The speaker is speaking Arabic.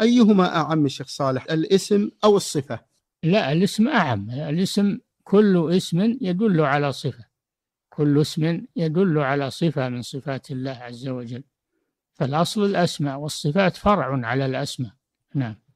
ايهما اعم الشيخ صالح الاسم او الصفه لا الاسم اعم الاسم كل اسم يدل على صفه كل اسم يدل على صفه من صفات الله عز وجل فالاصل الاسماء والصفات فرع على الاسماء نعم